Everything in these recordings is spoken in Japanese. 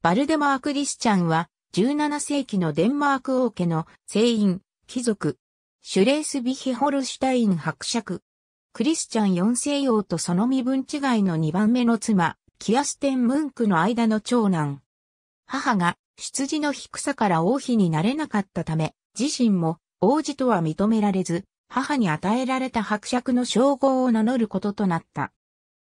バルデマー・クリスチャンは、17世紀のデンマーク王家の聖員、貴族、シュレースビヒホルシュタイン伯爵。クリスチャン4世王とその身分違いの2番目の妻、キアステン・ムンクの間の長男。母が出自の低さから王妃になれなかったため、自身も王子とは認められず、母に与えられた伯爵の称号を名乗ることとなった。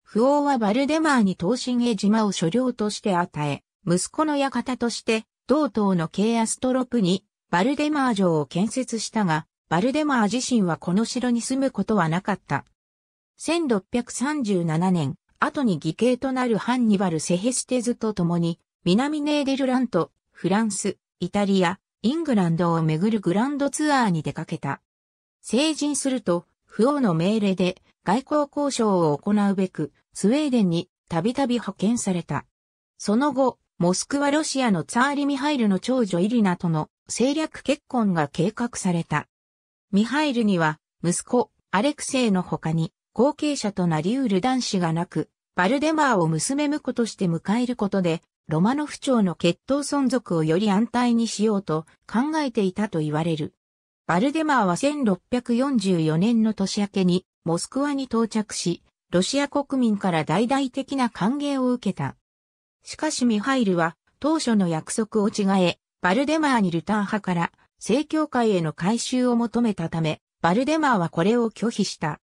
不王はバルデマーに東進へ島を所領として与え、息子の館として、同党のケイアストロプに、バルデマー城を建設したが、バルデマー自身はこの城に住むことはなかった。1637年、後に義兄となるハンニバル・セヘステズと共に、南ネーデルラント、フランス、イタリア、イングランドをめぐるグランドツアーに出かけた。成人すると、不王の命令で外交交渉を行うべく、スウェーデンにたびたび派遣された。その後、モスクワロシアのツァーリ・ミハイルの長女イリナとの政略結婚が計画された。ミハイルには息子アレクセイの他に後継者となり得る男子がなく、バルデマーを娘婿として迎えることで、ロマノフ朝の血統存続をより安泰にしようと考えていたと言われる。バルデマーは1644年の年明けにモスクワに到着し、ロシア国民から大々的な歓迎を受けた。しかしミハイルは当初の約束を違え、バルデマーにルタン派から正教会への改修を求めたため、バルデマーはこれを拒否した。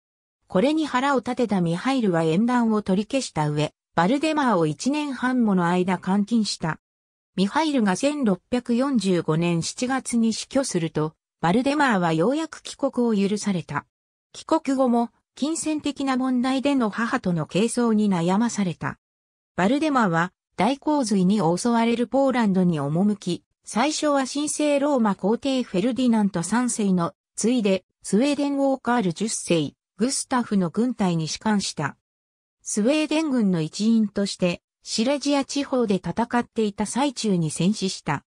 これに腹を立てたミハイルは縁談を取り消した上、バルデマーを1年半もの間監禁した。ミハイルが1645年7月に死去すると、バルデマーはようやく帰国を許された。帰国後も、金銭的な問題での母との係争に悩まされた。バルデマーは大洪水に襲われるポーランドに赴き、最初は神聖ローマ皇帝フェルディナント3世の、次いで、スウェーデン王カール10世、グスタフの軍隊に仕官した。スウェーデン軍の一員として、シレジア地方で戦っていた最中に戦死した。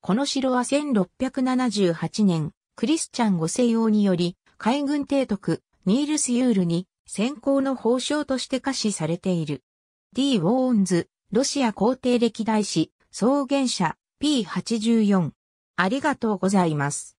この城は1678年、クリスチャン5世王により、海軍提督、ニールス・ユールに、先行の報奨として可視されている。D・ ウォーンズ、ロシア皇帝歴代史、草原社 P84。ありがとうございます。